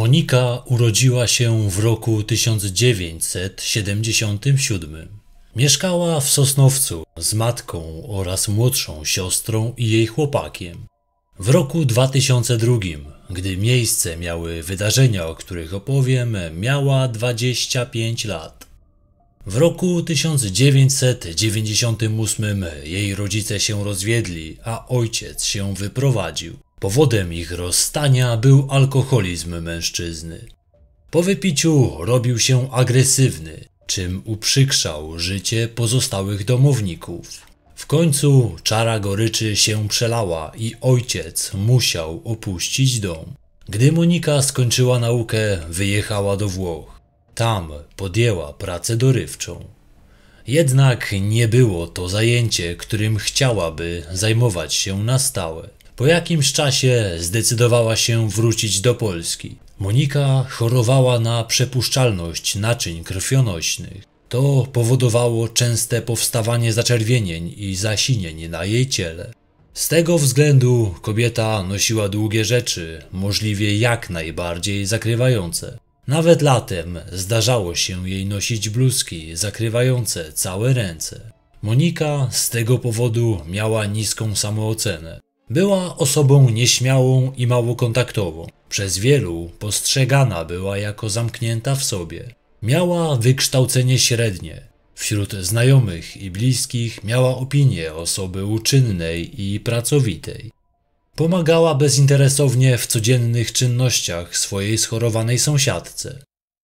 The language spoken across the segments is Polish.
Monika urodziła się w roku 1977. Mieszkała w Sosnowcu z matką oraz młodszą siostrą i jej chłopakiem. W roku 2002, gdy miejsce miały wydarzenia, o których opowiem, miała 25 lat. W roku 1998 jej rodzice się rozwiedli, a ojciec się wyprowadził. Powodem ich rozstania był alkoholizm mężczyzny. Po wypiciu robił się agresywny, czym uprzykrzał życie pozostałych domowników. W końcu czara goryczy się przelała i ojciec musiał opuścić dom. Gdy Monika skończyła naukę, wyjechała do Włoch. Tam podjęła pracę dorywczą. Jednak nie było to zajęcie, którym chciałaby zajmować się na stałe. Po jakimś czasie zdecydowała się wrócić do Polski. Monika chorowała na przepuszczalność naczyń krwionośnych. To powodowało częste powstawanie zaczerwienień i zasinień na jej ciele. Z tego względu kobieta nosiła długie rzeczy, możliwie jak najbardziej zakrywające. Nawet latem zdarzało się jej nosić bluzki zakrywające całe ręce. Monika z tego powodu miała niską samoocenę. Była osobą nieśmiałą i mało kontaktową. Przez wielu postrzegana była jako zamknięta w sobie. Miała wykształcenie średnie. Wśród znajomych i bliskich miała opinię osoby uczynnej i pracowitej. Pomagała bezinteresownie w codziennych czynnościach swojej schorowanej sąsiadce.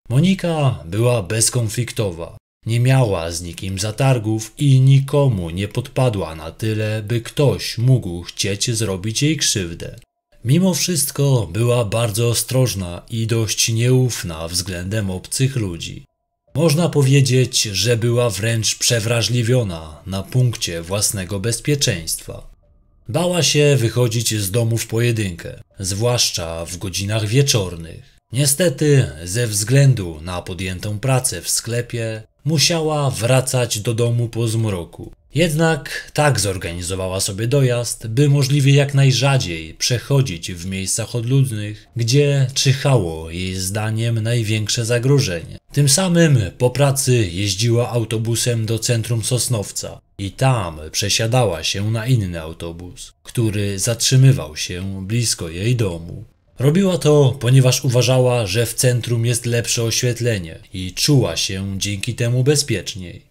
Monika była bezkonfliktowa, nie miała z nikim zatargów i nikomu nie podpadła na tyle, by ktoś mógł chcieć zrobić jej krzywdę. Mimo wszystko była bardzo ostrożna i dość nieufna względem obcych ludzi. Można powiedzieć, że była wręcz przewrażliwiona na punkcie własnego bezpieczeństwa. Bała się wychodzić z domu w pojedynkę, zwłaszcza w godzinach wieczornych. Niestety, ze względu na podjętą pracę w sklepie, musiała wracać do domu po zmroku. Jednak tak zorganizowała sobie dojazd, by możliwie jak najrzadziej przechodzić w miejscach odludnych, gdzie czyhało jej zdaniem największe zagrożenie. Tym samym po pracy jeździła autobusem do centrum Sosnowca i tam przesiadała się na inny autobus, który zatrzymywał się blisko jej domu. Robiła to, ponieważ uważała, że w centrum jest lepsze oświetlenie i czuła się dzięki temu bezpieczniej.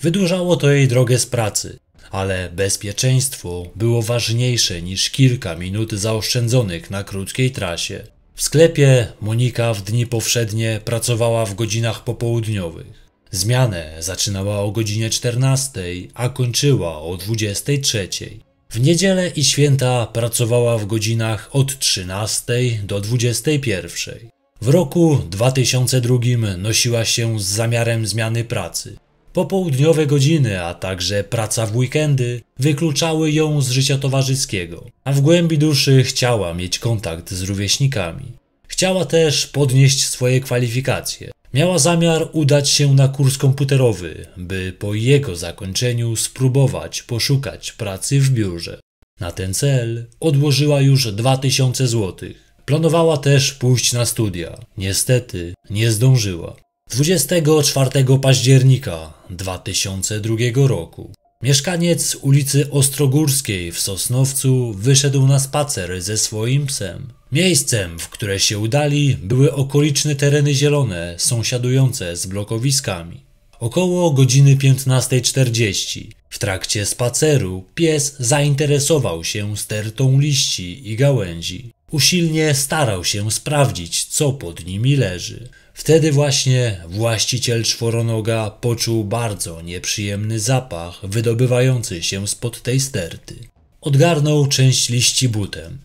Wydłużało to jej drogę z pracy, ale bezpieczeństwo było ważniejsze niż kilka minut zaoszczędzonych na krótkiej trasie. W sklepie Monika w dni powszednie pracowała w godzinach popołudniowych. Zmianę zaczynała o godzinie 14, a kończyła o 23. W niedzielę i święta pracowała w godzinach od 13 do 21. W roku 2002 nosiła się z zamiarem zmiany pracy. Popołudniowe godziny, a także praca w weekendy wykluczały ją z życia towarzyskiego, a w głębi duszy chciała mieć kontakt z rówieśnikami. Chciała też podnieść swoje kwalifikacje. Miała zamiar udać się na kurs komputerowy, by po jego zakończeniu spróbować poszukać pracy w biurze. Na ten cel odłożyła już 2000 złotych. Planowała też pójść na studia. Niestety nie zdążyła. 24 października 2002 roku Mieszkaniec ulicy Ostrogórskiej w Sosnowcu wyszedł na spacer ze swoim psem. Miejscem, w które się udali, były okoliczne tereny zielone, sąsiadujące z blokowiskami. Około godziny 15.40 w trakcie spaceru pies zainteresował się stertą liści i gałęzi. Usilnie starał się sprawdzić, co pod nimi leży. Wtedy właśnie właściciel czworonoga poczuł bardzo nieprzyjemny zapach wydobywający się spod tej sterty. Odgarnął część liści butem.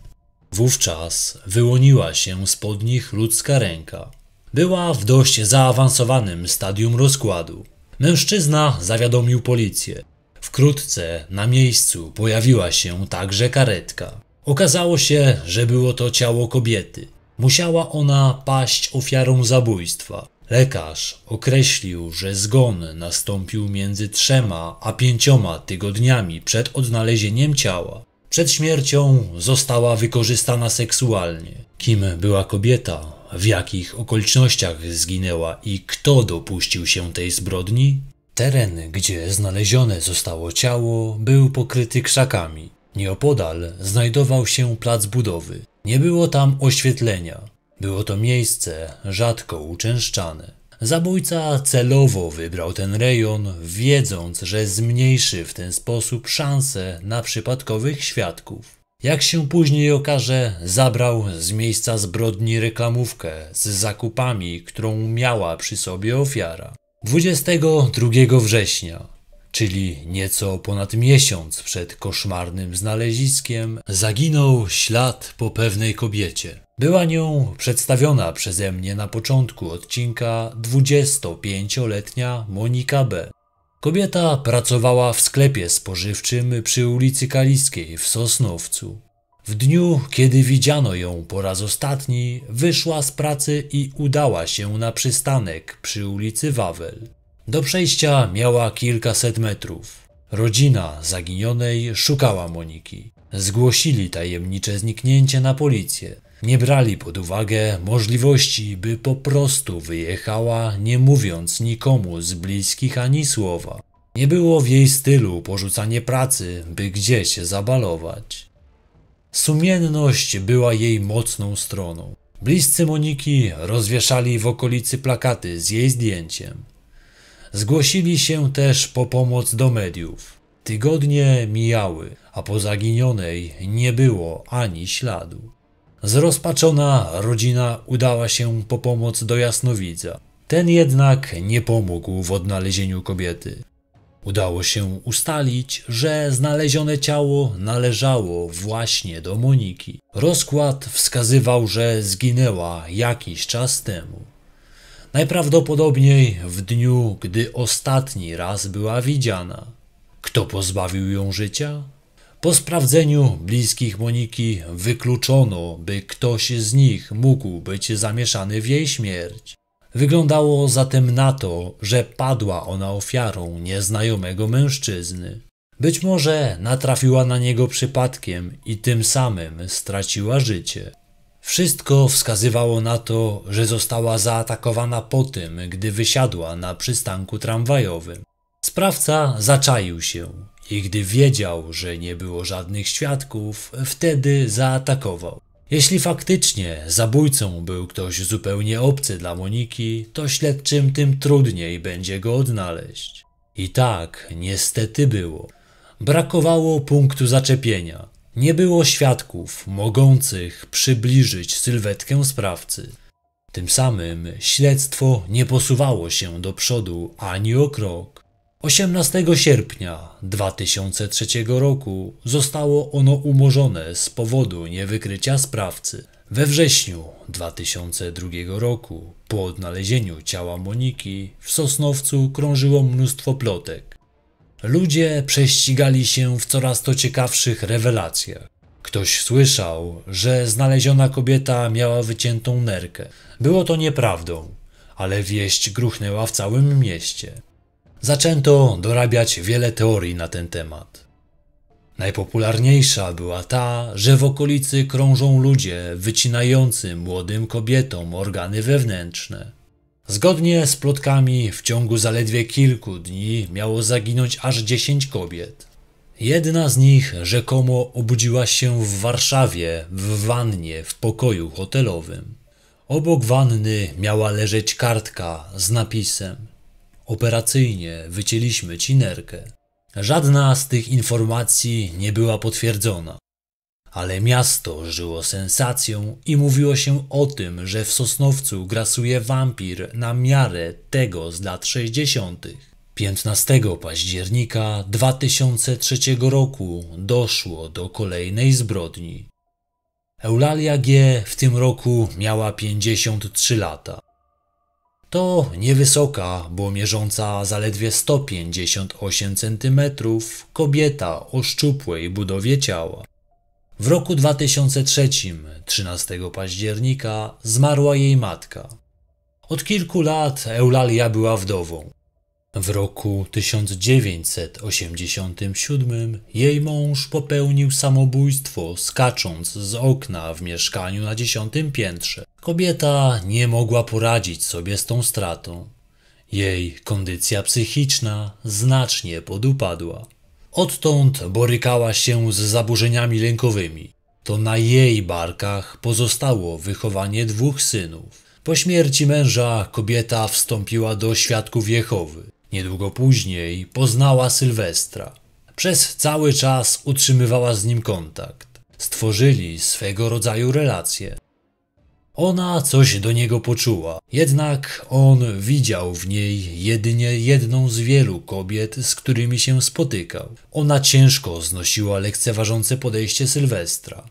Wówczas wyłoniła się spod nich ludzka ręka. Była w dość zaawansowanym stadium rozkładu. Mężczyzna zawiadomił policję. Wkrótce na miejscu pojawiła się także karetka. Okazało się, że było to ciało kobiety. Musiała ona paść ofiarą zabójstwa. Lekarz określił, że zgon nastąpił między trzema a pięcioma tygodniami przed odnalezieniem ciała. Przed śmiercią została wykorzystana seksualnie. Kim była kobieta, w jakich okolicznościach zginęła i kto dopuścił się tej zbrodni? Teren, gdzie znalezione zostało ciało, był pokryty krzakami. Nieopodal znajdował się plac budowy. Nie było tam oświetlenia. Było to miejsce rzadko uczęszczane. Zabójca celowo wybrał ten rejon, wiedząc, że zmniejszy w ten sposób szanse na przypadkowych świadków. Jak się później okaże, zabrał z miejsca zbrodni reklamówkę z zakupami, którą miała przy sobie ofiara. 22 września czyli nieco ponad miesiąc przed koszmarnym znaleziskiem, zaginął ślad po pewnej kobiecie. Była nią przedstawiona przeze mnie na początku odcinka 25-letnia Monika B. Kobieta pracowała w sklepie spożywczym przy ulicy Kaliskiej w Sosnowcu. W dniu, kiedy widziano ją po raz ostatni, wyszła z pracy i udała się na przystanek przy ulicy Wawel. Do przejścia miała kilkaset metrów. Rodzina zaginionej szukała Moniki. Zgłosili tajemnicze zniknięcie na policję. Nie brali pod uwagę możliwości, by po prostu wyjechała, nie mówiąc nikomu z bliskich ani słowa. Nie było w jej stylu porzucanie pracy, by gdzieś zabalować. Sumienność była jej mocną stroną. Bliscy Moniki rozwieszali w okolicy plakaty z jej zdjęciem. Zgłosili się też po pomoc do mediów. Tygodnie mijały, a po zaginionej nie było ani śladu. Zrozpaczona rodzina udała się po pomoc do jasnowidza. Ten jednak nie pomógł w odnalezieniu kobiety. Udało się ustalić, że znalezione ciało należało właśnie do Moniki. Rozkład wskazywał, że zginęła jakiś czas temu. Najprawdopodobniej w dniu, gdy ostatni raz była widziana. Kto pozbawił ją życia? Po sprawdzeniu bliskich Moniki wykluczono, by ktoś z nich mógł być zamieszany w jej śmierć. Wyglądało zatem na to, że padła ona ofiarą nieznajomego mężczyzny. Być może natrafiła na niego przypadkiem i tym samym straciła życie. Wszystko wskazywało na to, że została zaatakowana po tym, gdy wysiadła na przystanku tramwajowym. Sprawca zaczaił się i gdy wiedział, że nie było żadnych świadków, wtedy zaatakował. Jeśli faktycznie zabójcą był ktoś zupełnie obcy dla Moniki, to śledczym tym trudniej będzie go odnaleźć. I tak niestety było. Brakowało punktu zaczepienia. Nie było świadków mogących przybliżyć sylwetkę sprawcy. Tym samym śledztwo nie posuwało się do przodu ani o krok. 18 sierpnia 2003 roku zostało ono umorzone z powodu niewykrycia sprawcy. We wrześniu 2002 roku, po odnalezieniu ciała Moniki, w Sosnowcu krążyło mnóstwo plotek. Ludzie prześcigali się w coraz to ciekawszych rewelacjach. Ktoś słyszał, że znaleziona kobieta miała wyciętą nerkę. Było to nieprawdą, ale wieść gruchnęła w całym mieście. Zaczęto dorabiać wiele teorii na ten temat. Najpopularniejsza była ta, że w okolicy krążą ludzie wycinający młodym kobietom organy wewnętrzne. Zgodnie z plotkami, w ciągu zaledwie kilku dni miało zaginąć aż 10 kobiet. Jedna z nich rzekomo obudziła się w Warszawie, w wannie, w pokoju hotelowym. Obok wanny miała leżeć kartka z napisem: Operacyjnie wycięliśmy cinerkę. Żadna z tych informacji nie była potwierdzona ale miasto żyło sensacją i mówiło się o tym, że w Sosnowcu grasuje wampir na miarę tego z lat 60. 15 października 2003 roku doszło do kolejnej zbrodni. Eulalia G. w tym roku miała 53 lata. To niewysoka, bo mierząca zaledwie 158 cm, kobieta o szczupłej budowie ciała. W roku 2003, 13 października, zmarła jej matka. Od kilku lat Eulalia była wdową. W roku 1987 jej mąż popełnił samobójstwo, skacząc z okna w mieszkaniu na dziesiątym piętrze. Kobieta nie mogła poradzić sobie z tą stratą. Jej kondycja psychiczna znacznie podupadła. Odtąd borykała się z zaburzeniami lękowymi. To na jej barkach pozostało wychowanie dwóch synów. Po śmierci męża kobieta wstąpiła do świadków Jehowy. Niedługo później poznała Sylwestra. Przez cały czas utrzymywała z nim kontakt. Stworzyli swego rodzaju relacje. Ona coś do niego poczuła, jednak on widział w niej jedynie jedną z wielu kobiet, z którymi się spotykał. Ona ciężko znosiła lekceważące podejście Sylwestra.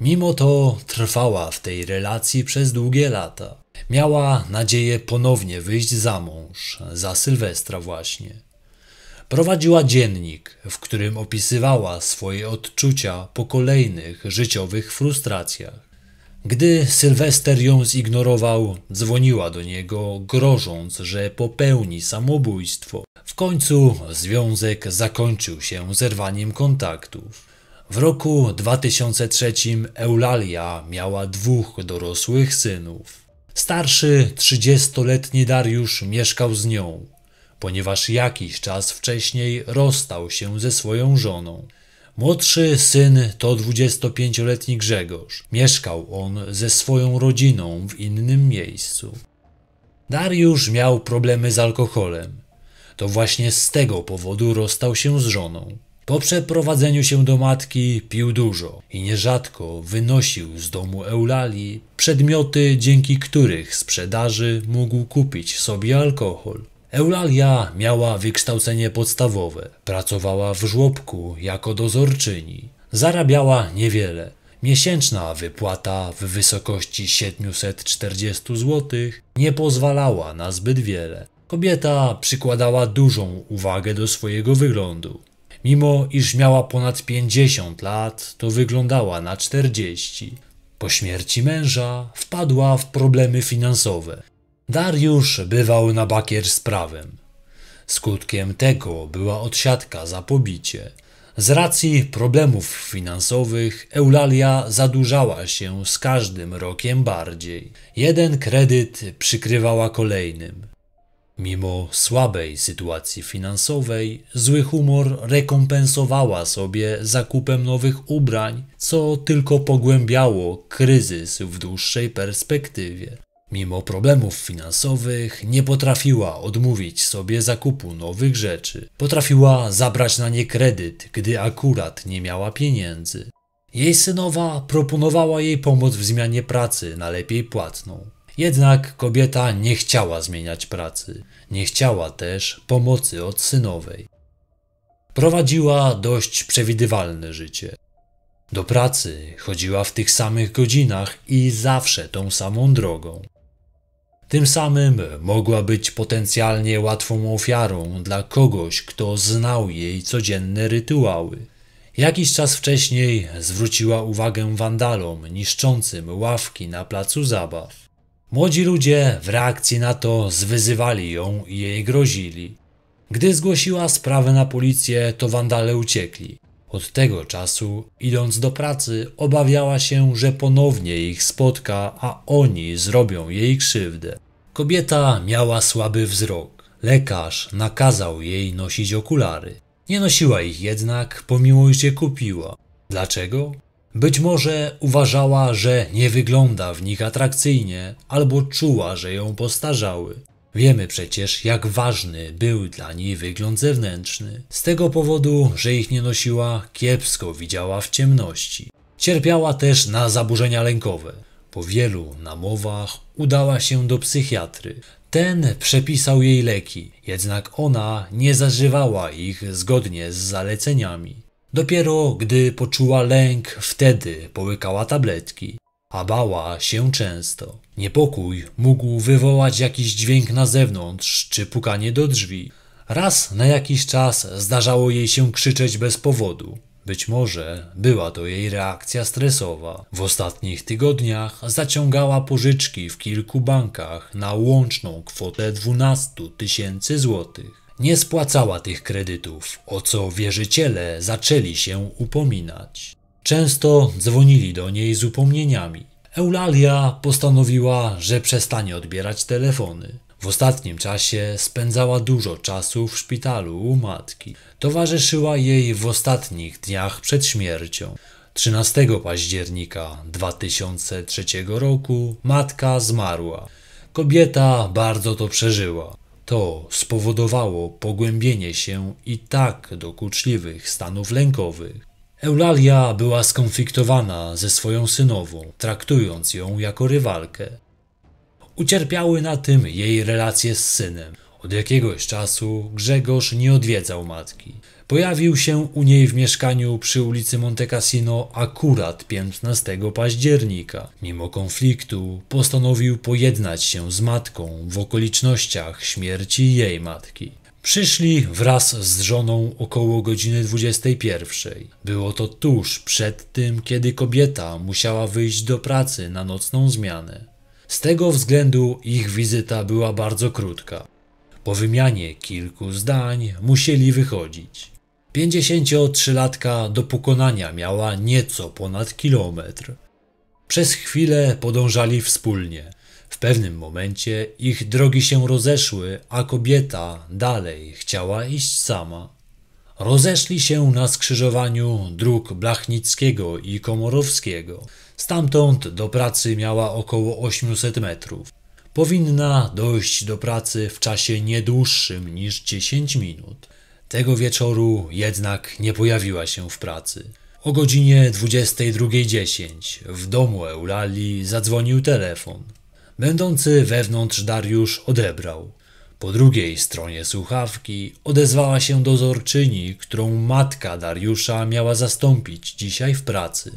Mimo to trwała w tej relacji przez długie lata. Miała nadzieję ponownie wyjść za mąż, za Sylwestra właśnie. Prowadziła dziennik, w którym opisywała swoje odczucia po kolejnych życiowych frustracjach. Gdy Sylwester ją zignorował, dzwoniła do niego, grożąc, że popełni samobójstwo. W końcu związek zakończył się zerwaniem kontaktów. W roku 2003 Eulalia miała dwóch dorosłych synów. Starszy, 30-letni Dariusz mieszkał z nią, ponieważ jakiś czas wcześniej rozstał się ze swoją żoną. Młodszy syn to 25-letni Grzegorz. Mieszkał on ze swoją rodziną w innym miejscu. Dariusz miał problemy z alkoholem. To właśnie z tego powodu rozstał się z żoną. Po przeprowadzeniu się do matki pił dużo i nierzadko wynosił z domu Eulali przedmioty, dzięki których sprzedaży mógł kupić sobie alkohol. Eulalia miała wykształcenie podstawowe, pracowała w żłobku jako dozorczyni. Zarabiała niewiele. Miesięczna wypłata w wysokości 740 zł nie pozwalała na zbyt wiele. Kobieta przykładała dużą uwagę do swojego wyglądu. Mimo iż miała ponad 50 lat, to wyglądała na 40. Po śmierci męża wpadła w problemy finansowe. Dariusz bywał na bakier z prawem. Skutkiem tego była odsiadka za pobicie. Z racji problemów finansowych Eulalia zadłużała się z każdym rokiem bardziej. Jeden kredyt przykrywała kolejnym. Mimo słabej sytuacji finansowej, zły humor rekompensowała sobie zakupem nowych ubrań, co tylko pogłębiało kryzys w dłuższej perspektywie. Mimo problemów finansowych nie potrafiła odmówić sobie zakupu nowych rzeczy. Potrafiła zabrać na nie kredyt, gdy akurat nie miała pieniędzy. Jej synowa proponowała jej pomoc w zmianie pracy na lepiej płatną. Jednak kobieta nie chciała zmieniać pracy. Nie chciała też pomocy od synowej. Prowadziła dość przewidywalne życie. Do pracy chodziła w tych samych godzinach i zawsze tą samą drogą. Tym samym mogła być potencjalnie łatwą ofiarą dla kogoś, kto znał jej codzienne rytuały. Jakiś czas wcześniej zwróciła uwagę wandalom niszczącym ławki na placu zabaw. Młodzi ludzie w reakcji na to zwyzywali ją i jej grozili. Gdy zgłosiła sprawę na policję, to wandale uciekli. Od tego czasu, idąc do pracy, obawiała się, że ponownie ich spotka, a oni zrobią jej krzywdę. Kobieta miała słaby wzrok. Lekarz nakazał jej nosić okulary. Nie nosiła ich jednak, pomimo iż je kupiła. Dlaczego? Być może uważała, że nie wygląda w nich atrakcyjnie, albo czuła, że ją postarzały. Wiemy przecież, jak ważny był dla niej wygląd zewnętrzny. Z tego powodu, że ich nie nosiła, kiepsko widziała w ciemności. Cierpiała też na zaburzenia lękowe. Po wielu namowach udała się do psychiatry. Ten przepisał jej leki, jednak ona nie zażywała ich zgodnie z zaleceniami. Dopiero gdy poczuła lęk, wtedy połykała tabletki a bała się często. Niepokój mógł wywołać jakiś dźwięk na zewnątrz czy pukanie do drzwi. Raz na jakiś czas zdarzało jej się krzyczeć bez powodu. Być może była to jej reakcja stresowa. W ostatnich tygodniach zaciągała pożyczki w kilku bankach na łączną kwotę 12 tysięcy złotych. Nie spłacała tych kredytów, o co wierzyciele zaczęli się upominać. Często dzwonili do niej z upomnieniami. Eulalia postanowiła, że przestanie odbierać telefony. W ostatnim czasie spędzała dużo czasu w szpitalu u matki. Towarzyszyła jej w ostatnich dniach przed śmiercią. 13 października 2003 roku matka zmarła. Kobieta bardzo to przeżyła. To spowodowało pogłębienie się i tak dokuczliwych stanów lękowych. Eulalia była skonfliktowana ze swoją synową, traktując ją jako rywalkę. Ucierpiały na tym jej relacje z synem. Od jakiegoś czasu Grzegorz nie odwiedzał matki. Pojawił się u niej w mieszkaniu przy ulicy Monte Cassino akurat 15 października. Mimo konfliktu postanowił pojednać się z matką w okolicznościach śmierci jej matki. Przyszli wraz z żoną około godziny 21. Było to tuż przed tym, kiedy kobieta musiała wyjść do pracy na nocną zmianę. Z tego względu ich wizyta była bardzo krótka. Po wymianie kilku zdań musieli wychodzić. 53-latka do pokonania miała nieco ponad kilometr. Przez chwilę podążali wspólnie. W pewnym momencie ich drogi się rozeszły, a kobieta dalej chciała iść sama. Rozeszli się na skrzyżowaniu dróg Blachnickiego i Komorowskiego. Stamtąd do pracy miała około 800 metrów. Powinna dojść do pracy w czasie nie dłuższym niż 10 minut. Tego wieczoru jednak nie pojawiła się w pracy. O godzinie 22.10 w domu Eulali zadzwonił telefon będący wewnątrz Dariusz odebrał. Po drugiej stronie słuchawki odezwała się dozorczyni, którą matka Dariusza miała zastąpić dzisiaj w pracy.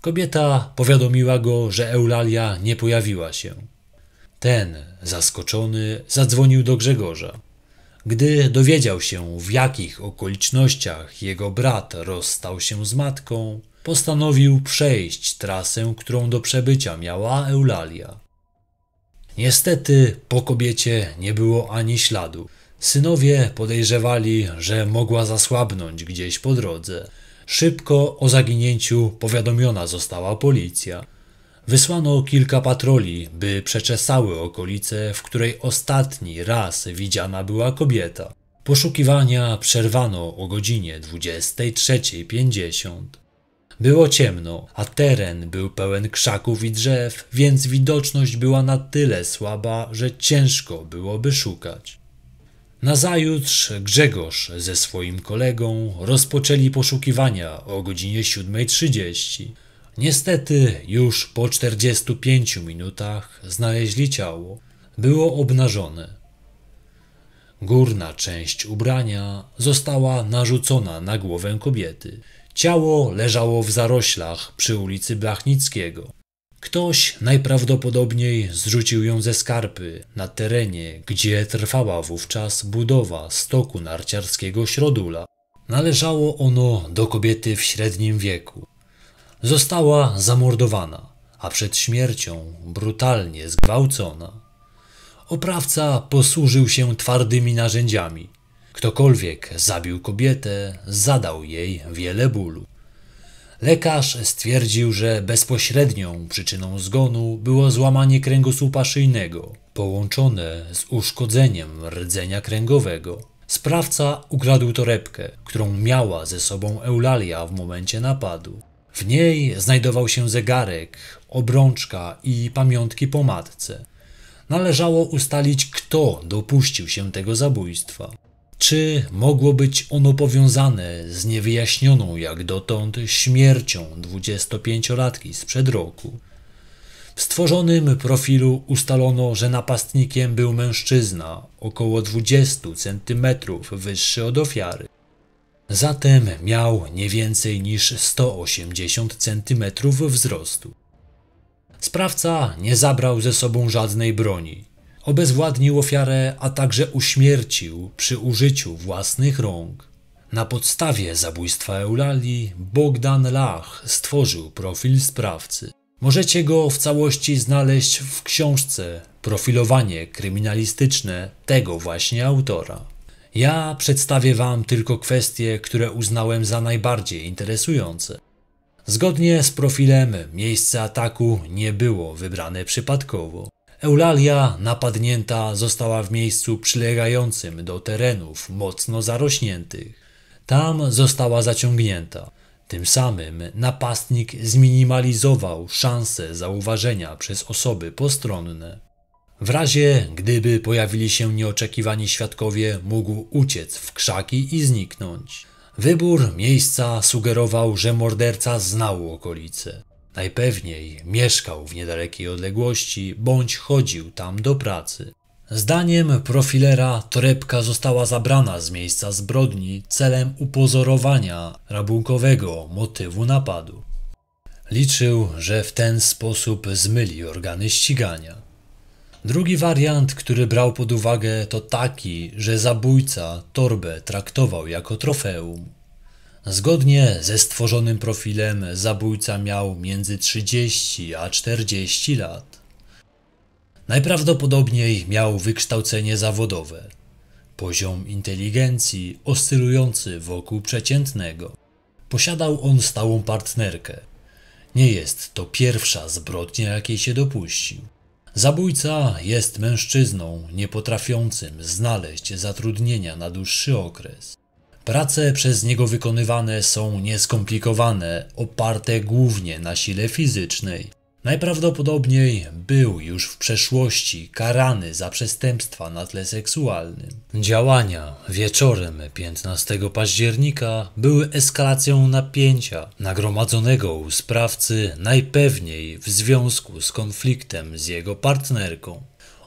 Kobieta powiadomiła go, że Eulalia nie pojawiła się. Ten, zaskoczony, zadzwonił do Grzegorza. Gdy dowiedział się, w jakich okolicznościach jego brat rozstał się z matką, postanowił przejść trasę, którą do przebycia miała Eulalia. Niestety po kobiecie nie było ani śladu. Synowie podejrzewali, że mogła zasłabnąć gdzieś po drodze. Szybko o zaginięciu powiadomiona została policja. Wysłano kilka patroli, by przeczesały okolice, w której ostatni raz widziana była kobieta. Poszukiwania przerwano o godzinie 23.50. Było ciemno, a teren był pełen krzaków i drzew, więc widoczność była na tyle słaba, że ciężko byłoby szukać. Nazajutrz Grzegorz ze swoim kolegą rozpoczęli poszukiwania o godzinie 7.30. Niestety już po 45 minutach znaleźli ciało. Było obnażone. Górna część ubrania została narzucona na głowę kobiety. Ciało leżało w zaroślach przy ulicy Blachnickiego. Ktoś najprawdopodobniej zrzucił ją ze skarpy na terenie, gdzie trwała wówczas budowa stoku narciarskiego Środula. Należało ono do kobiety w średnim wieku. Została zamordowana, a przed śmiercią brutalnie zgwałcona. Oprawca posłużył się twardymi narzędziami – Ktokolwiek zabił kobietę, zadał jej wiele bólu. Lekarz stwierdził, że bezpośrednią przyczyną zgonu było złamanie kręgosłupa szyjnego, połączone z uszkodzeniem rdzenia kręgowego. Sprawca ukradł torebkę, którą miała ze sobą Eulalia w momencie napadu. W niej znajdował się zegarek, obrączka i pamiątki po matce. Należało ustalić, kto dopuścił się tego zabójstwa. Czy mogło być ono powiązane z niewyjaśnioną jak dotąd śmiercią 25-latki sprzed roku? W stworzonym profilu ustalono, że napastnikiem był mężczyzna, około 20 cm wyższy od ofiary. Zatem miał nie więcej niż 180 cm wzrostu. Sprawca nie zabrał ze sobą żadnej broni. Obezwładnił ofiarę, a także uśmiercił przy użyciu własnych rąk. Na podstawie zabójstwa Eulalii Bogdan Lach stworzył profil sprawcy. Możecie go w całości znaleźć w książce Profilowanie kryminalistyczne tego właśnie autora. Ja przedstawię Wam tylko kwestie, które uznałem za najbardziej interesujące. Zgodnie z profilem, miejsce ataku nie było wybrane przypadkowo. Eulalia, napadnięta, została w miejscu przylegającym do terenów mocno zarośniętych. Tam została zaciągnięta. Tym samym napastnik zminimalizował szanse zauważenia przez osoby postronne. W razie, gdyby pojawili się nieoczekiwani świadkowie, mógł uciec w krzaki i zniknąć. Wybór miejsca sugerował, że morderca znał okolice. Najpewniej mieszkał w niedalekiej odległości bądź chodził tam do pracy. Zdaniem profilera torebka została zabrana z miejsca zbrodni celem upozorowania rabunkowego motywu napadu. Liczył, że w ten sposób zmyli organy ścigania. Drugi wariant, który brał pod uwagę, to taki, że zabójca torbę traktował jako trofeum. Zgodnie ze stworzonym profilem zabójca miał między 30 a 40 lat. Najprawdopodobniej miał wykształcenie zawodowe, poziom inteligencji oscylujący wokół przeciętnego. Posiadał on stałą partnerkę. Nie jest to pierwsza zbrodnia, jakiej się dopuścił. Zabójca jest mężczyzną niepotrafiącym znaleźć zatrudnienia na dłuższy okres. Prace przez niego wykonywane są nieskomplikowane, oparte głównie na sile fizycznej. Najprawdopodobniej był już w przeszłości karany za przestępstwa na tle seksualnym. Działania wieczorem 15 października były eskalacją napięcia nagromadzonego u sprawcy najpewniej w związku z konfliktem z jego partnerką.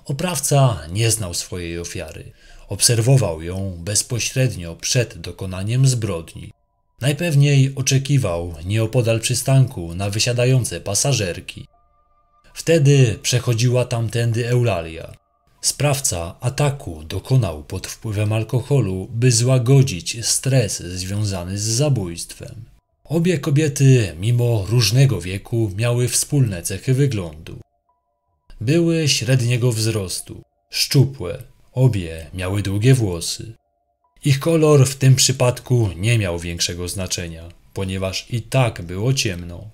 Oprawca nie znał swojej ofiary. Obserwował ją bezpośrednio przed dokonaniem zbrodni. Najpewniej oczekiwał nieopodal przystanku na wysiadające pasażerki. Wtedy przechodziła tamtędy Eulalia. Sprawca ataku dokonał pod wpływem alkoholu, by złagodzić stres związany z zabójstwem. Obie kobiety, mimo różnego wieku, miały wspólne cechy wyglądu. Były średniego wzrostu, szczupłe, Obie miały długie włosy. Ich kolor w tym przypadku nie miał większego znaczenia, ponieważ i tak było ciemno.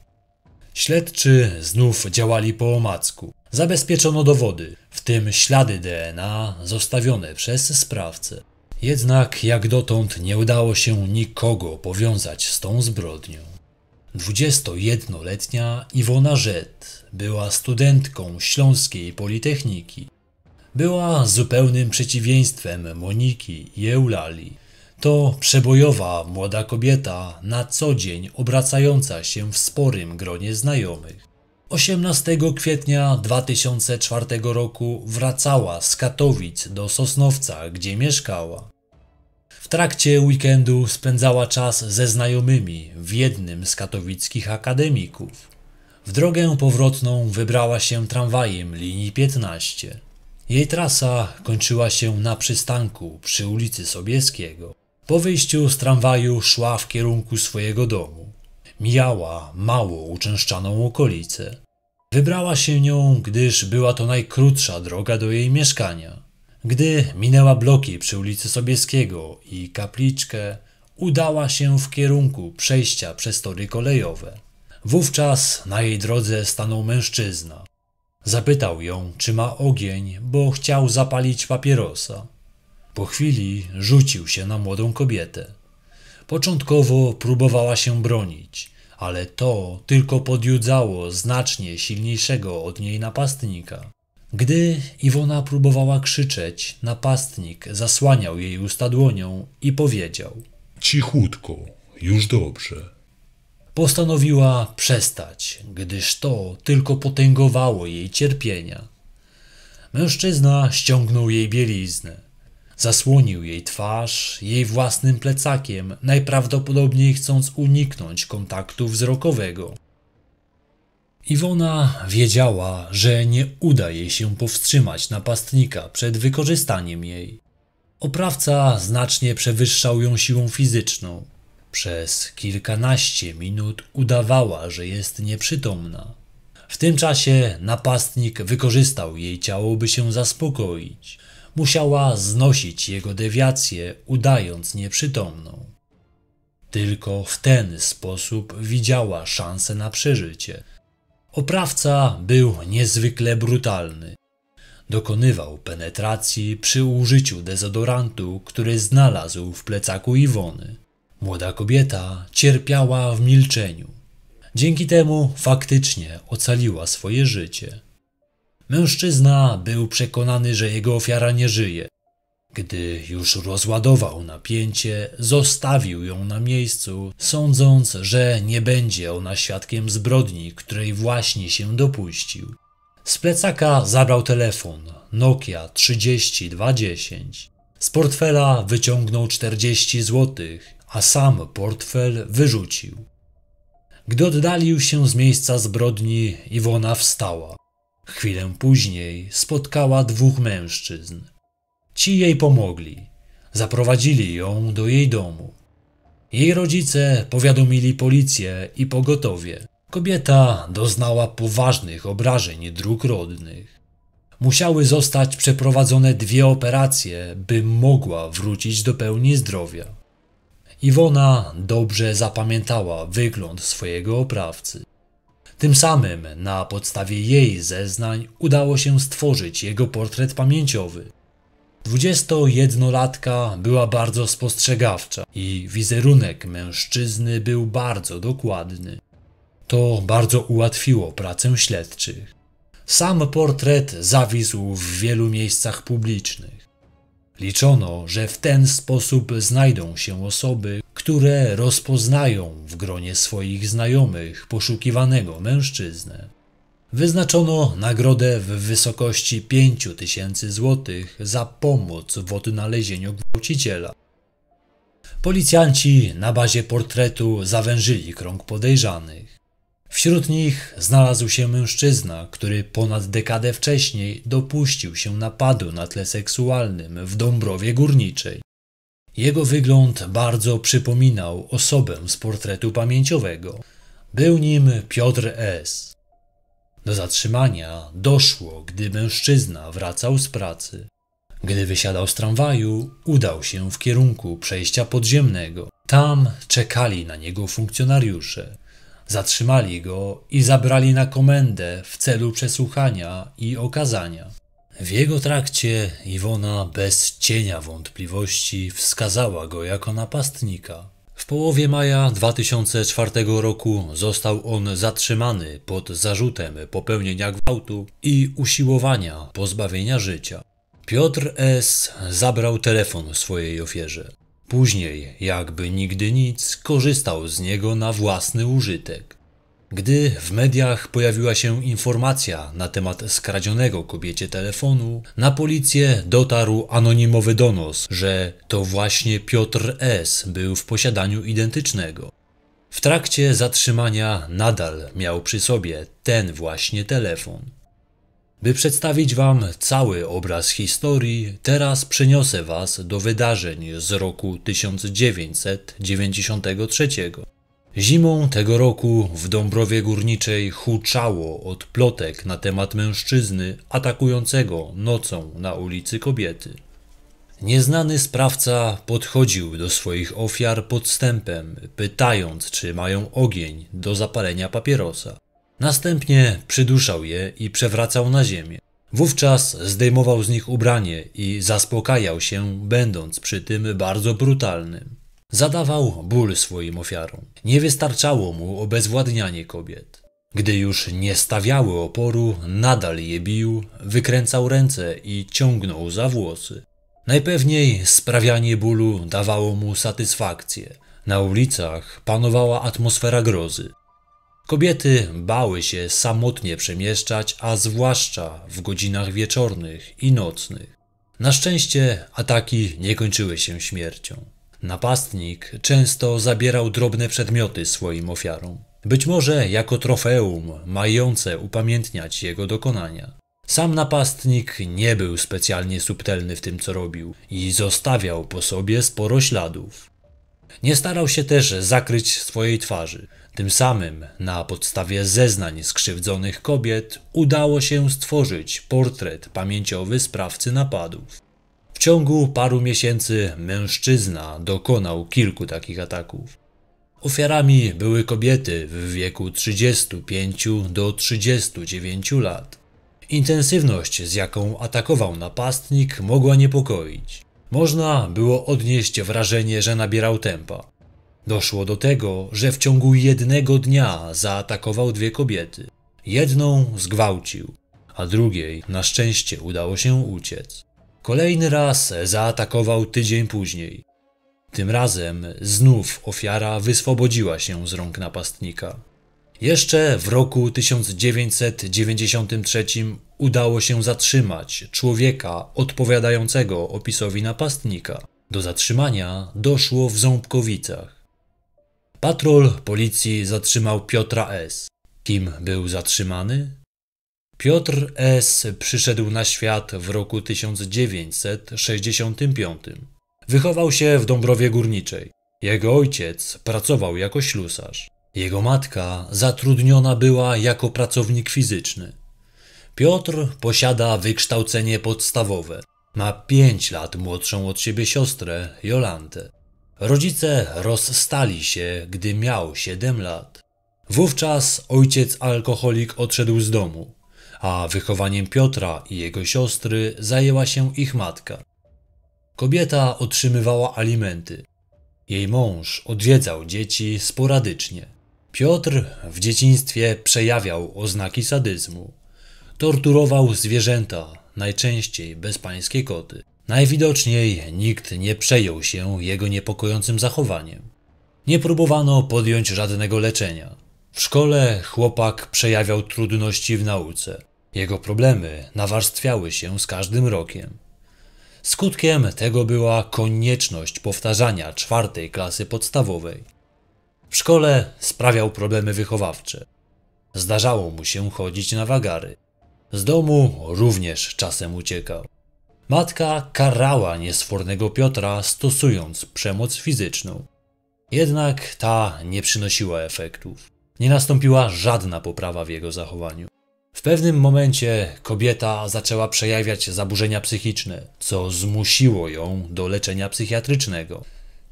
Śledczy znów działali po omacku. Zabezpieczono dowody, w tym ślady DNA zostawione przez sprawcę. Jednak jak dotąd nie udało się nikogo powiązać z tą zbrodnią. 21-letnia Iwona Rzet była studentką Śląskiej Politechniki była zupełnym przeciwieństwem Moniki i Eulali. To przebojowa młoda kobieta, na co dzień obracająca się w sporym gronie znajomych. 18 kwietnia 2004 roku wracała z Katowic do Sosnowca, gdzie mieszkała. W trakcie weekendu spędzała czas ze znajomymi w jednym z katowickich akademików. W drogę powrotną wybrała się tramwajem linii 15. Jej trasa kończyła się na przystanku przy ulicy Sobieskiego. Po wyjściu z tramwaju szła w kierunku swojego domu. Mijała mało uczęszczaną okolicę. Wybrała się nią, gdyż była to najkrótsza droga do jej mieszkania. Gdy minęła bloki przy ulicy Sobieskiego i kapliczkę, udała się w kierunku przejścia przez tory kolejowe. Wówczas na jej drodze stanął mężczyzna. Zapytał ją, czy ma ogień, bo chciał zapalić papierosa. Po chwili rzucił się na młodą kobietę. Początkowo próbowała się bronić, ale to tylko podjudzało znacznie silniejszego od niej napastnika. Gdy Iwona próbowała krzyczeć, napastnik zasłaniał jej usta dłonią i powiedział: Cichutko, już dobrze postanowiła przestać, gdyż to tylko potęgowało jej cierpienia. Mężczyzna ściągnął jej bieliznę. Zasłonił jej twarz jej własnym plecakiem, najprawdopodobniej chcąc uniknąć kontaktu wzrokowego. Iwona wiedziała, że nie uda jej się powstrzymać napastnika przed wykorzystaniem jej. Oprawca znacznie przewyższał ją siłą fizyczną. Przez kilkanaście minut udawała, że jest nieprzytomna. W tym czasie napastnik wykorzystał jej ciało, by się zaspokoić. Musiała znosić jego dewiację, udając nieprzytomną. Tylko w ten sposób widziała szansę na przeżycie. Oprawca był niezwykle brutalny. Dokonywał penetracji przy użyciu dezodorantu, który znalazł w plecaku Iwony. Młoda kobieta cierpiała w milczeniu. Dzięki temu faktycznie ocaliła swoje życie. Mężczyzna był przekonany, że jego ofiara nie żyje. Gdy już rozładował napięcie, zostawił ją na miejscu, sądząc, że nie będzie ona świadkiem zbrodni, której właśnie się dopuścił. Z plecaka zabrał telefon Nokia 3210. Z portfela wyciągnął 40 złotych a sam portfel wyrzucił. Gdy oddalił się z miejsca zbrodni, Iwona wstała. Chwilę później spotkała dwóch mężczyzn. Ci jej pomogli. Zaprowadzili ją do jej domu. Jej rodzice powiadomili policję i pogotowie. Kobieta doznała poważnych obrażeń dróg rodnych. Musiały zostać przeprowadzone dwie operacje, by mogła wrócić do pełni zdrowia. Iwona dobrze zapamiętała wygląd swojego oprawcy. Tym samym na podstawie jej zeznań udało się stworzyć jego portret pamięciowy. 21-latka była bardzo spostrzegawcza i wizerunek mężczyzny był bardzo dokładny. To bardzo ułatwiło pracę śledczych. Sam portret zawisł w wielu miejscach publicznych. Liczono, że w ten sposób znajdą się osoby, które rozpoznają w gronie swoich znajomych poszukiwanego mężczyznę. Wyznaczono nagrodę w wysokości 5000 złotych za pomoc w odnalezieniu gwałciciela. Policjanci na bazie portretu zawężyli krąg podejrzanych. Wśród nich znalazł się mężczyzna, który ponad dekadę wcześniej dopuścił się napadu na tle seksualnym w Dąbrowie Górniczej. Jego wygląd bardzo przypominał osobę z portretu pamięciowego. Był nim Piotr S. Do zatrzymania doszło, gdy mężczyzna wracał z pracy. Gdy wysiadał z tramwaju, udał się w kierunku przejścia podziemnego. Tam czekali na niego funkcjonariusze. Zatrzymali go i zabrali na komendę w celu przesłuchania i okazania. W jego trakcie Iwona bez cienia wątpliwości wskazała go jako napastnika. W połowie maja 2004 roku został on zatrzymany pod zarzutem popełnienia gwałtu i usiłowania pozbawienia życia. Piotr S. zabrał telefon swojej ofierze. Później, jakby nigdy nic, korzystał z niego na własny użytek. Gdy w mediach pojawiła się informacja na temat skradzionego kobiecie telefonu, na policję dotarł anonimowy donos, że to właśnie Piotr S. był w posiadaniu identycznego. W trakcie zatrzymania nadal miał przy sobie ten właśnie telefon. By przedstawić Wam cały obraz historii, teraz przeniosę Was do wydarzeń z roku 1993. Zimą tego roku w Dąbrowie Górniczej huczało od plotek na temat mężczyzny atakującego nocą na ulicy kobiety. Nieznany sprawca podchodził do swoich ofiar podstępem, pytając, czy mają ogień do zapalenia papierosa. Następnie przyduszał je i przewracał na ziemię. Wówczas zdejmował z nich ubranie i zaspokajał się, będąc przy tym bardzo brutalnym. Zadawał ból swoim ofiarom. Nie wystarczało mu obezwładnianie kobiet. Gdy już nie stawiały oporu, nadal je bił, wykręcał ręce i ciągnął za włosy. Najpewniej sprawianie bólu dawało mu satysfakcję. Na ulicach panowała atmosfera grozy. Kobiety bały się samotnie przemieszczać, a zwłaszcza w godzinach wieczornych i nocnych. Na szczęście ataki nie kończyły się śmiercią. Napastnik często zabierał drobne przedmioty swoim ofiarom, być może jako trofeum mające upamiętniać jego dokonania. Sam napastnik nie był specjalnie subtelny w tym, co robił i zostawiał po sobie sporo śladów. Nie starał się też zakryć swojej twarzy. Tym samym, na podstawie zeznań skrzywdzonych kobiet, udało się stworzyć portret pamięciowy sprawcy napadów. W ciągu paru miesięcy mężczyzna dokonał kilku takich ataków. Ofiarami były kobiety w wieku 35 do 39 lat. Intensywność, z jaką atakował napastnik, mogła niepokoić. Można było odnieść wrażenie, że nabierał tempa. Doszło do tego, że w ciągu jednego dnia zaatakował dwie kobiety. Jedną zgwałcił, a drugiej na szczęście udało się uciec. Kolejny raz zaatakował tydzień później. Tym razem znów ofiara wyswobodziła się z rąk napastnika. Jeszcze w roku 1993 udało się zatrzymać człowieka odpowiadającego opisowi napastnika. Do zatrzymania doszło w Ząbkowicach. Patrol policji zatrzymał Piotra S. Kim był zatrzymany? Piotr S. przyszedł na świat w roku 1965. Wychował się w Dąbrowie Górniczej. Jego ojciec pracował jako ślusarz. Jego matka zatrudniona była jako pracownik fizyczny. Piotr posiada wykształcenie podstawowe. Ma 5 lat młodszą od siebie siostrę, Jolantę. Rodzice rozstali się, gdy miał 7 lat. Wówczas ojciec alkoholik odszedł z domu, a wychowaniem Piotra i jego siostry zajęła się ich matka. Kobieta otrzymywała alimenty. Jej mąż odwiedzał dzieci sporadycznie. Piotr w dzieciństwie przejawiał oznaki sadyzmu. Torturował zwierzęta, najczęściej bezpańskie koty. Najwidoczniej nikt nie przejął się jego niepokojącym zachowaniem. Nie próbowano podjąć żadnego leczenia. W szkole chłopak przejawiał trudności w nauce. Jego problemy nawarstwiały się z każdym rokiem. Skutkiem tego była konieczność powtarzania czwartej klasy podstawowej. W szkole sprawiał problemy wychowawcze. Zdarzało mu się chodzić na wagary. Z domu również czasem uciekał. Matka karała niesfornego Piotra, stosując przemoc fizyczną. Jednak ta nie przynosiła efektów. Nie nastąpiła żadna poprawa w jego zachowaniu. W pewnym momencie kobieta zaczęła przejawiać zaburzenia psychiczne, co zmusiło ją do leczenia psychiatrycznego.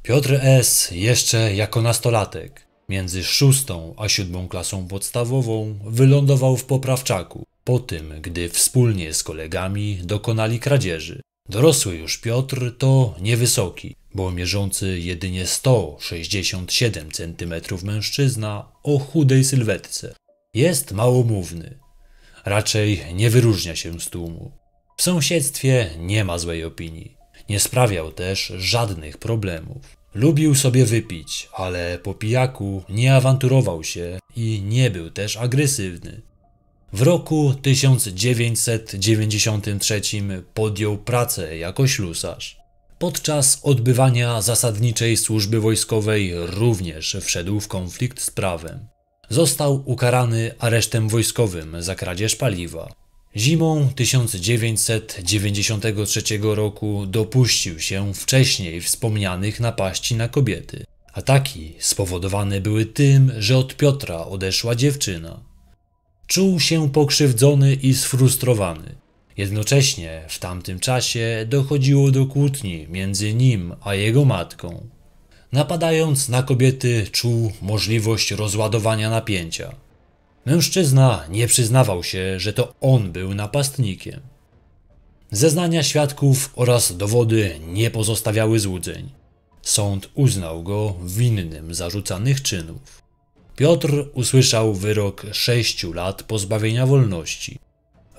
Piotr S., jeszcze jako nastolatek, między szóstą a siódmą klasą podstawową, wylądował w poprawczaku, po tym, gdy wspólnie z kolegami dokonali kradzieży, dorosły już Piotr to niewysoki, bo mierzący jedynie 167 cm mężczyzna o chudej sylwetce. Jest małomówny. Raczej nie wyróżnia się z tłumu. W sąsiedztwie nie ma złej opinii. Nie sprawiał też żadnych problemów. Lubił sobie wypić, ale po pijaku nie awanturował się i nie był też agresywny. W roku 1993 podjął pracę jako ślusarz. Podczas odbywania zasadniczej służby wojskowej również wszedł w konflikt z prawem. Został ukarany aresztem wojskowym za kradzież paliwa. Zimą 1993 roku dopuścił się wcześniej wspomnianych napaści na kobiety. Ataki spowodowane były tym, że od Piotra odeszła dziewczyna. Czuł się pokrzywdzony i sfrustrowany. Jednocześnie w tamtym czasie dochodziło do kłótni między nim a jego matką. Napadając na kobiety, czuł możliwość rozładowania napięcia. Mężczyzna nie przyznawał się, że to on był napastnikiem. Zeznania świadków oraz dowody nie pozostawiały złudzeń. Sąd uznał go winnym zarzucanych czynów. Piotr usłyszał wyrok sześciu lat pozbawienia wolności.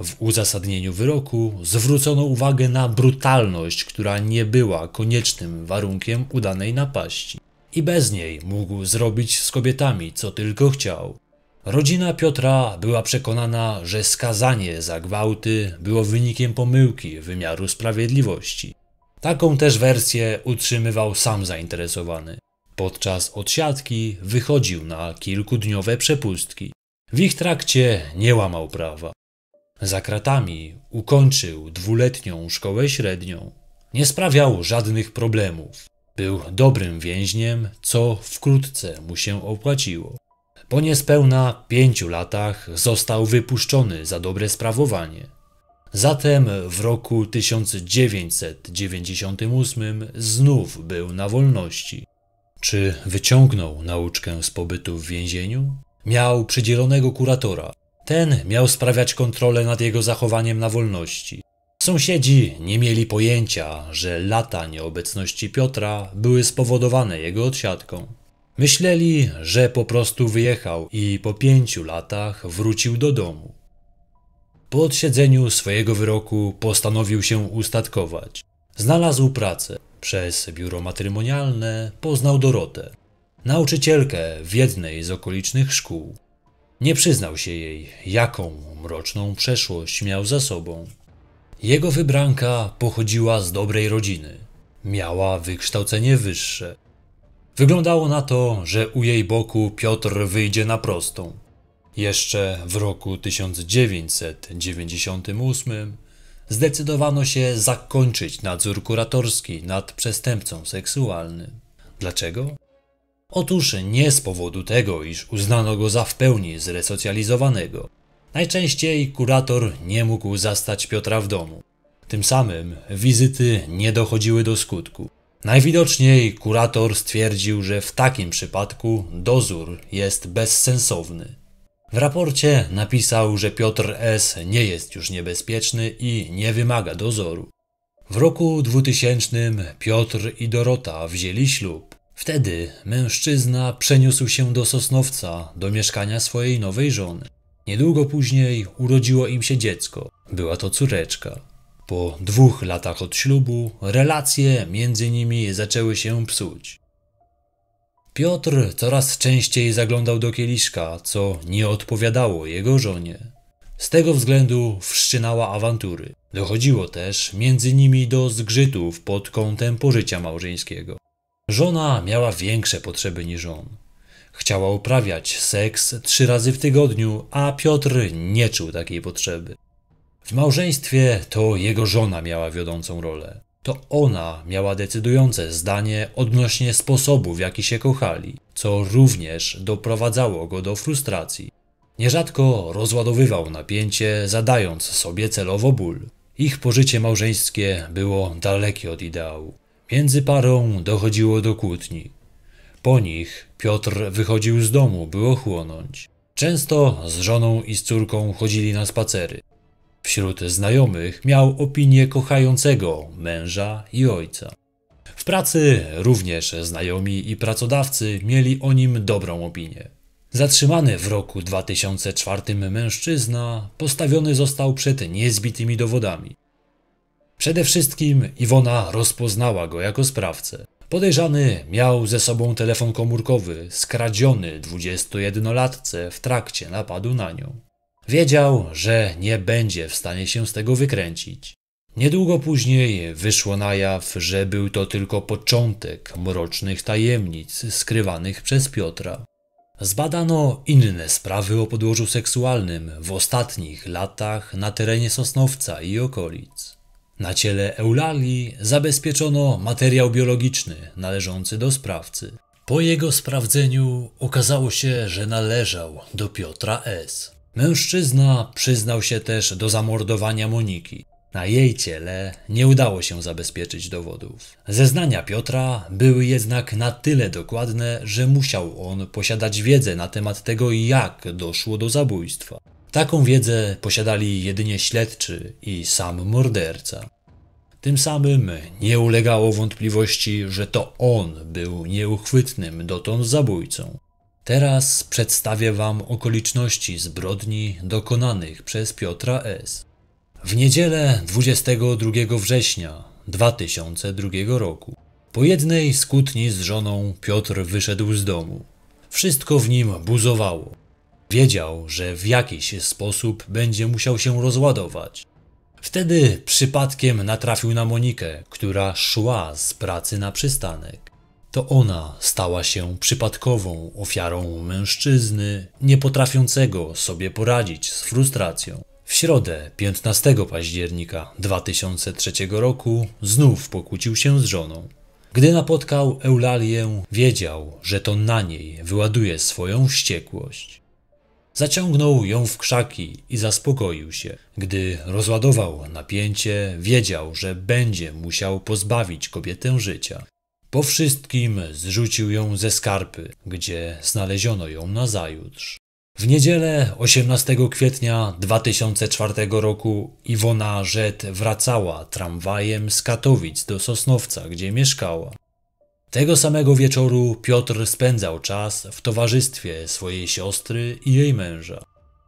W uzasadnieniu wyroku zwrócono uwagę na brutalność, która nie była koniecznym warunkiem udanej napaści. I bez niej mógł zrobić z kobietami, co tylko chciał. Rodzina Piotra była przekonana, że skazanie za gwałty było wynikiem pomyłki wymiaru sprawiedliwości. Taką też wersję utrzymywał sam zainteresowany. Podczas odsiadki wychodził na kilkudniowe przepustki. W ich trakcie nie łamał prawa. Za kratami ukończył dwuletnią szkołę średnią. Nie sprawiał żadnych problemów. Był dobrym więźniem, co wkrótce mu się opłaciło. Po niespełna pięciu latach został wypuszczony za dobre sprawowanie. Zatem w roku 1998 znów był na wolności. Czy wyciągnął nauczkę z pobytu w więzieniu? Miał przydzielonego kuratora. Ten miał sprawiać kontrolę nad jego zachowaniem na wolności. Sąsiedzi nie mieli pojęcia, że lata nieobecności Piotra były spowodowane jego odsiadką. Myśleli, że po prostu wyjechał i po pięciu latach wrócił do domu. Po odsiedzeniu swojego wyroku postanowił się ustatkować. Znalazł pracę, przez biuro matrymonialne poznał Dorotę, nauczycielkę w jednej z okolicznych szkół. Nie przyznał się jej, jaką mroczną przeszłość miał za sobą. Jego wybranka pochodziła z dobrej rodziny. Miała wykształcenie wyższe. Wyglądało na to, że u jej boku Piotr wyjdzie na prostą. Jeszcze w roku 1998 zdecydowano się zakończyć nadzór kuratorski nad przestępcą seksualnym. Dlaczego? Otóż nie z powodu tego, iż uznano go za w pełni zresocjalizowanego. Najczęściej kurator nie mógł zastać Piotra w domu. Tym samym wizyty nie dochodziły do skutku. Najwidoczniej kurator stwierdził, że w takim przypadku dozór jest bezsensowny. W raporcie napisał, że Piotr S. nie jest już niebezpieczny i nie wymaga dozoru. W roku 2000 Piotr i Dorota wzięli ślub. Wtedy mężczyzna przeniósł się do Sosnowca, do mieszkania swojej nowej żony. Niedługo później urodziło im się dziecko. Była to córeczka. Po dwóch latach od ślubu relacje między nimi zaczęły się psuć. Piotr coraz częściej zaglądał do kieliszka, co nie odpowiadało jego żonie. Z tego względu wszczynała awantury. Dochodziło też między nimi do zgrzytów pod kątem pożycia małżeńskiego. Żona miała większe potrzeby niż on. Chciała uprawiać seks trzy razy w tygodniu, a Piotr nie czuł takiej potrzeby. W małżeństwie to jego żona miała wiodącą rolę. To ona miała decydujące zdanie odnośnie sposobu, w jaki się kochali, co również doprowadzało go do frustracji. Nierzadko rozładowywał napięcie, zadając sobie celowo ból. Ich pożycie małżeńskie było dalekie od ideału. Między parą dochodziło do kłótni. Po nich Piotr wychodził z domu, by ochłonąć. Często z żoną i z córką chodzili na spacery. Wśród znajomych miał opinię kochającego męża i ojca. W pracy również znajomi i pracodawcy mieli o nim dobrą opinię. Zatrzymany w roku 2004 mężczyzna postawiony został przed niezbitymi dowodami. Przede wszystkim Iwona rozpoznała go jako sprawcę. Podejrzany miał ze sobą telefon komórkowy skradziony 21-latce w trakcie napadu na nią. Wiedział, że nie będzie w stanie się z tego wykręcić. Niedługo później wyszło na jaw, że był to tylko początek mrocznych tajemnic skrywanych przez Piotra. Zbadano inne sprawy o podłożu seksualnym w ostatnich latach na terenie Sosnowca i okolic. Na ciele Eulalii zabezpieczono materiał biologiczny należący do sprawcy. Po jego sprawdzeniu okazało się, że należał do Piotra S. Mężczyzna przyznał się też do zamordowania Moniki. Na jej ciele nie udało się zabezpieczyć dowodów. Zeznania Piotra były jednak na tyle dokładne, że musiał on posiadać wiedzę na temat tego, jak doszło do zabójstwa. Taką wiedzę posiadali jedynie śledczy i sam morderca. Tym samym nie ulegało wątpliwości, że to on był nieuchwytnym dotąd zabójcą. Teraz przedstawię Wam okoliczności zbrodni dokonanych przez Piotra S. W niedzielę 22 września 2002 roku po jednej skutni z żoną Piotr wyszedł z domu. Wszystko w nim buzowało. Wiedział, że w jakiś sposób będzie musiał się rozładować. Wtedy przypadkiem natrafił na Monikę, która szła z pracy na przystanek. To ona stała się przypadkową ofiarą mężczyzny, nie potrafiącego sobie poradzić z frustracją. W środę 15 października 2003 roku znów pokłócił się z żoną. Gdy napotkał Eulalię, wiedział, że to na niej wyładuje swoją wściekłość. Zaciągnął ją w krzaki i zaspokoił się. Gdy rozładował napięcie, wiedział, że będzie musiał pozbawić kobietę życia. Po wszystkim zrzucił ją ze skarpy, gdzie znaleziono ją na zajutrz. W niedzielę 18 kwietnia 2004 roku Iwona Rzet wracała tramwajem z Katowic do Sosnowca, gdzie mieszkała. Tego samego wieczoru Piotr spędzał czas w towarzystwie swojej siostry i jej męża.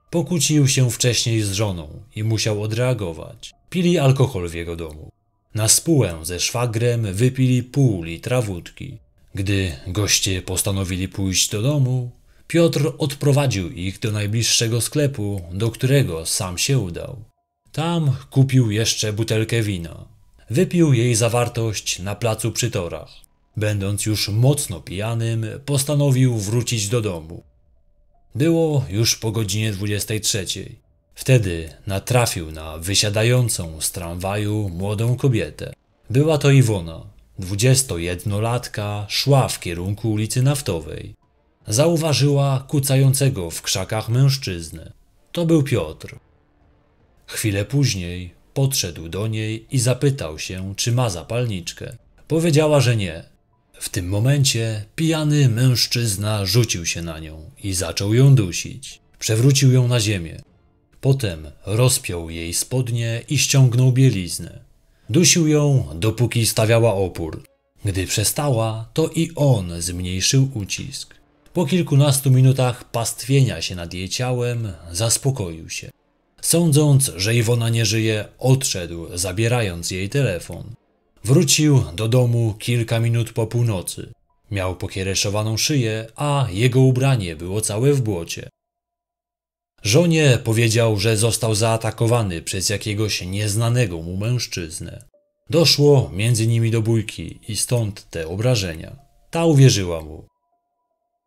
Pokłócił się wcześniej z żoną i musiał odreagować. Pili alkohol w jego domu. Na spółę ze szwagrem wypili pół litra wódki. Gdy goście postanowili pójść do domu, Piotr odprowadził ich do najbliższego sklepu, do którego sam się udał. Tam kupił jeszcze butelkę wina. Wypił jej zawartość na placu przy torach. Będąc już mocno pijanym, postanowił wrócić do domu. Było już po godzinie 23. Wtedy natrafił na wysiadającą z tramwaju młodą kobietę. Była to Iwona. Dwudziestojednolatka szła w kierunku ulicy Naftowej. Zauważyła kucającego w krzakach mężczyznę. To był Piotr. Chwilę później podszedł do niej i zapytał się, czy ma zapalniczkę. Powiedziała, że nie. W tym momencie pijany mężczyzna rzucił się na nią i zaczął ją dusić. Przewrócił ją na ziemię. Potem rozpiął jej spodnie i ściągnął bieliznę. Dusił ją, dopóki stawiała opór. Gdy przestała, to i on zmniejszył ucisk. Po kilkunastu minutach pastwienia się nad jej ciałem, zaspokoił się. Sądząc, że Iwona nie żyje, odszedł, zabierając jej telefon. Wrócił do domu kilka minut po północy. Miał pokiereszowaną szyję, a jego ubranie było całe w błocie. Żonie powiedział, że został zaatakowany przez jakiegoś nieznanego mu mężczyznę. Doszło między nimi do bójki i stąd te obrażenia. Ta uwierzyła mu.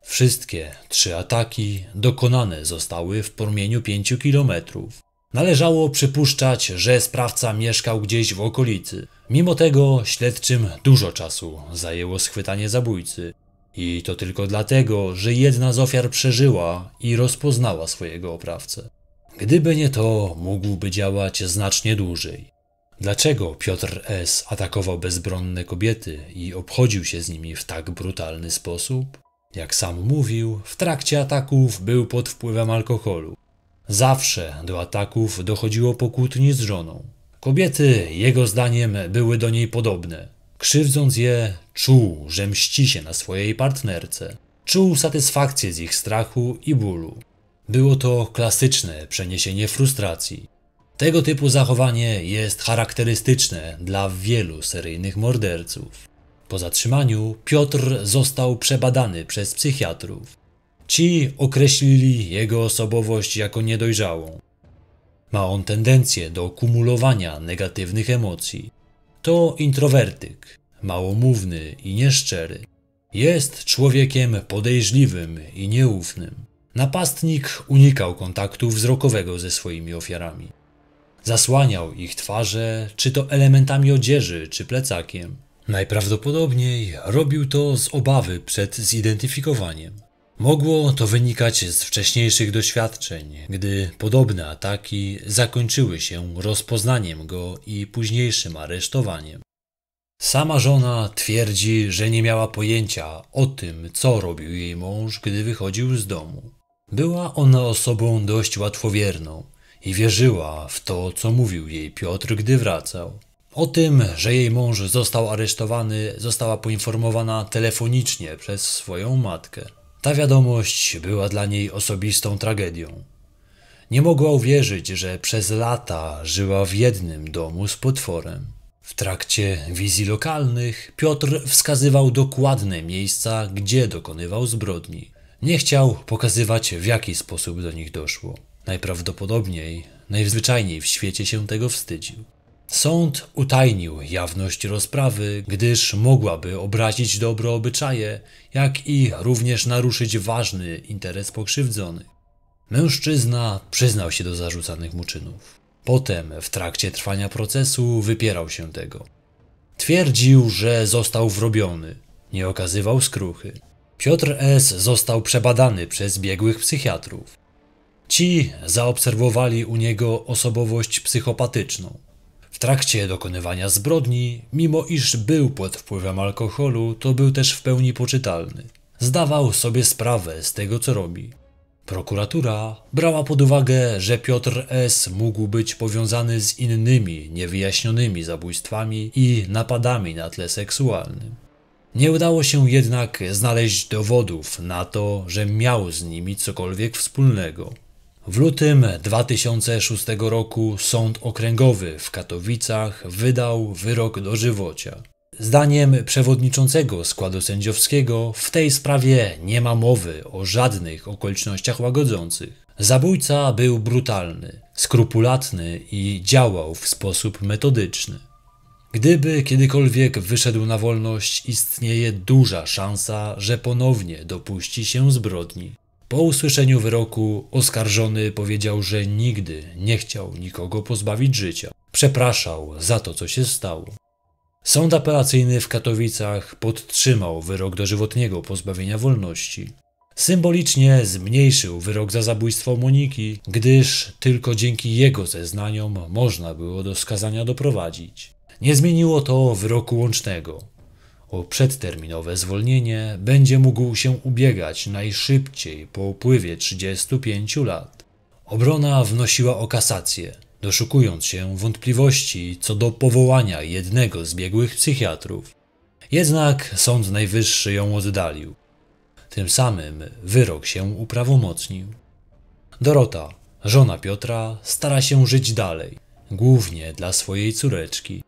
Wszystkie trzy ataki dokonane zostały w promieniu pięciu kilometrów. Należało przypuszczać, że sprawca mieszkał gdzieś w okolicy. Mimo tego śledczym dużo czasu zajęło schwytanie zabójcy. I to tylko dlatego, że jedna z ofiar przeżyła i rozpoznała swojego oprawcę. Gdyby nie to, mógłby działać znacznie dłużej. Dlaczego Piotr S. atakował bezbronne kobiety i obchodził się z nimi w tak brutalny sposób? Jak sam mówił, w trakcie ataków był pod wpływem alkoholu. Zawsze do ataków dochodziło po kłótni z żoną. Kobiety, jego zdaniem, były do niej podobne. Krzywdząc je, czuł, że mści się na swojej partnerce. Czuł satysfakcję z ich strachu i bólu. Było to klasyczne przeniesienie frustracji. Tego typu zachowanie jest charakterystyczne dla wielu seryjnych morderców. Po zatrzymaniu Piotr został przebadany przez psychiatrów. Ci określili jego osobowość jako niedojrzałą. Ma on tendencję do kumulowania negatywnych emocji. To introwertyk, małomówny i nieszczery. Jest człowiekiem podejrzliwym i nieufnym. Napastnik unikał kontaktu wzrokowego ze swoimi ofiarami. Zasłaniał ich twarze, czy to elementami odzieży, czy plecakiem. Najprawdopodobniej robił to z obawy przed zidentyfikowaniem. Mogło to wynikać z wcześniejszych doświadczeń, gdy podobne ataki zakończyły się rozpoznaniem go i późniejszym aresztowaniem. Sama żona twierdzi, że nie miała pojęcia o tym, co robił jej mąż, gdy wychodził z domu. Była ona osobą dość łatwowierną i wierzyła w to, co mówił jej Piotr, gdy wracał. O tym, że jej mąż został aresztowany, została poinformowana telefonicznie przez swoją matkę. Ta wiadomość była dla niej osobistą tragedią. Nie mogła uwierzyć, że przez lata żyła w jednym domu z potworem. W trakcie wizji lokalnych Piotr wskazywał dokładne miejsca, gdzie dokonywał zbrodni. Nie chciał pokazywać, w jaki sposób do nich doszło. Najprawdopodobniej, najzwyczajniej w świecie się tego wstydził. Sąd utajnił jawność rozprawy, gdyż mogłaby obrazić dobre obyczaje, jak i również naruszyć ważny interes pokrzywdzonych. Mężczyzna przyznał się do zarzucanych mu czynów. Potem, w trakcie trwania procesu, wypierał się tego. Twierdził, że został wrobiony, nie okazywał skruchy. Piotr S. został przebadany przez biegłych psychiatrów. Ci zaobserwowali u niego osobowość psychopatyczną. W trakcie dokonywania zbrodni, mimo iż był pod wpływem alkoholu, to był też w pełni poczytalny. Zdawał sobie sprawę z tego, co robi. Prokuratura brała pod uwagę, że Piotr S. mógł być powiązany z innymi niewyjaśnionymi zabójstwami i napadami na tle seksualnym. Nie udało się jednak znaleźć dowodów na to, że miał z nimi cokolwiek wspólnego. W lutym 2006 roku Sąd Okręgowy w Katowicach wydał wyrok dożywocia. Zdaniem przewodniczącego składu sędziowskiego w tej sprawie nie ma mowy o żadnych okolicznościach łagodzących. Zabójca był brutalny, skrupulatny i działał w sposób metodyczny. Gdyby kiedykolwiek wyszedł na wolność, istnieje duża szansa, że ponownie dopuści się zbrodni. Po usłyszeniu wyroku oskarżony powiedział, że nigdy nie chciał nikogo pozbawić życia. Przepraszał za to, co się stało. Sąd apelacyjny w Katowicach podtrzymał wyrok dożywotniego pozbawienia wolności. Symbolicznie zmniejszył wyrok za zabójstwo Moniki, gdyż tylko dzięki jego zeznaniom można było do skazania doprowadzić. Nie zmieniło to wyroku łącznego. O przedterminowe zwolnienie będzie mógł się ubiegać najszybciej po upływie 35 lat. Obrona wnosiła o kasację, doszukując się wątpliwości co do powołania jednego z biegłych psychiatrów. Jednak Sąd Najwyższy ją oddalił. Tym samym wyrok się uprawomocnił. Dorota, żona Piotra, stara się żyć dalej, głównie dla swojej córeczki.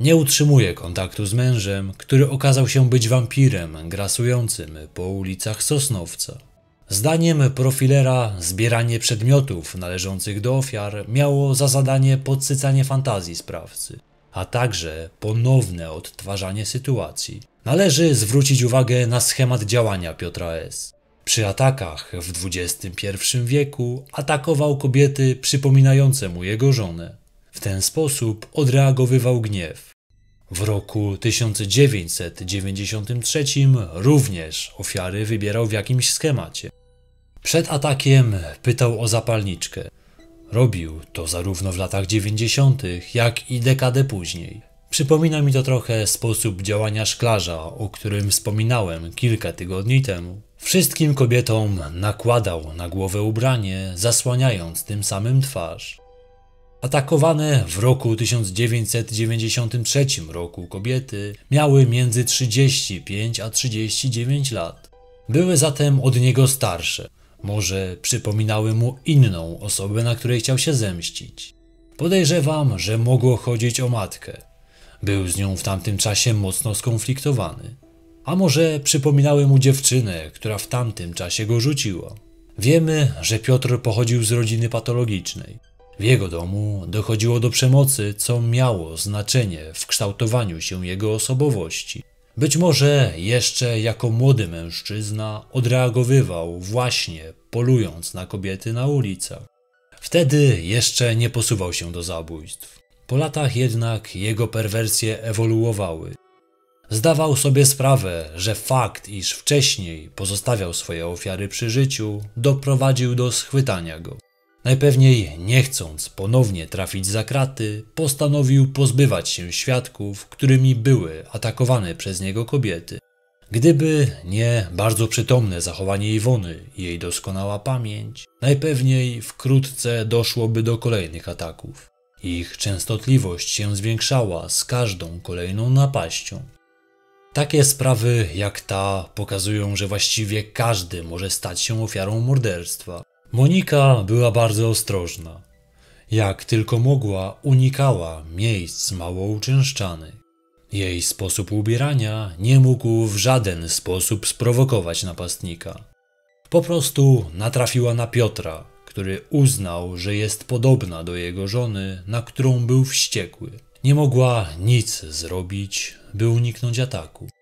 Nie utrzymuje kontaktu z mężem, który okazał się być wampirem grasującym po ulicach Sosnowca. Zdaniem profilera zbieranie przedmiotów należących do ofiar miało za zadanie podsycanie fantazji sprawcy, a także ponowne odtwarzanie sytuacji. Należy zwrócić uwagę na schemat działania Piotra S. Przy atakach w XXI wieku atakował kobiety przypominające mu jego żonę. W ten sposób odreagowywał gniew. W roku 1993 również ofiary wybierał w jakimś schemacie. Przed atakiem pytał o zapalniczkę. Robił to zarówno w latach 90., jak i dekadę później. Przypomina mi to trochę sposób działania szklarza, o którym wspominałem kilka tygodni temu. Wszystkim kobietom nakładał na głowę ubranie, zasłaniając tym samym twarz atakowane w roku 1993 roku kobiety miały między 35 a 39 lat. Były zatem od niego starsze. Może przypominały mu inną osobę, na której chciał się zemścić. Podejrzewam, że mogło chodzić o matkę. Był z nią w tamtym czasie mocno skonfliktowany. A może przypominały mu dziewczynę, która w tamtym czasie go rzuciła. Wiemy, że Piotr pochodził z rodziny patologicznej. W jego domu dochodziło do przemocy, co miało znaczenie w kształtowaniu się jego osobowości. Być może jeszcze jako młody mężczyzna odreagowywał właśnie polując na kobiety na ulicach. Wtedy jeszcze nie posuwał się do zabójstw. Po latach jednak jego perwersje ewoluowały. Zdawał sobie sprawę, że fakt, iż wcześniej pozostawiał swoje ofiary przy życiu, doprowadził do schwytania go. Najpewniej nie chcąc ponownie trafić za kraty, postanowił pozbywać się świadków, którymi były atakowane przez niego kobiety. Gdyby nie bardzo przytomne zachowanie Iwony i jej doskonała pamięć, najpewniej wkrótce doszłoby do kolejnych ataków. Ich częstotliwość się zwiększała z każdą kolejną napaścią. Takie sprawy jak ta pokazują, że właściwie każdy może stać się ofiarą morderstwa. Monika była bardzo ostrożna. Jak tylko mogła, unikała miejsc mało uczęszczanych. Jej sposób ubierania nie mógł w żaden sposób sprowokować napastnika. Po prostu natrafiła na Piotra, który uznał, że jest podobna do jego żony, na którą był wściekły. Nie mogła nic zrobić, by uniknąć ataku.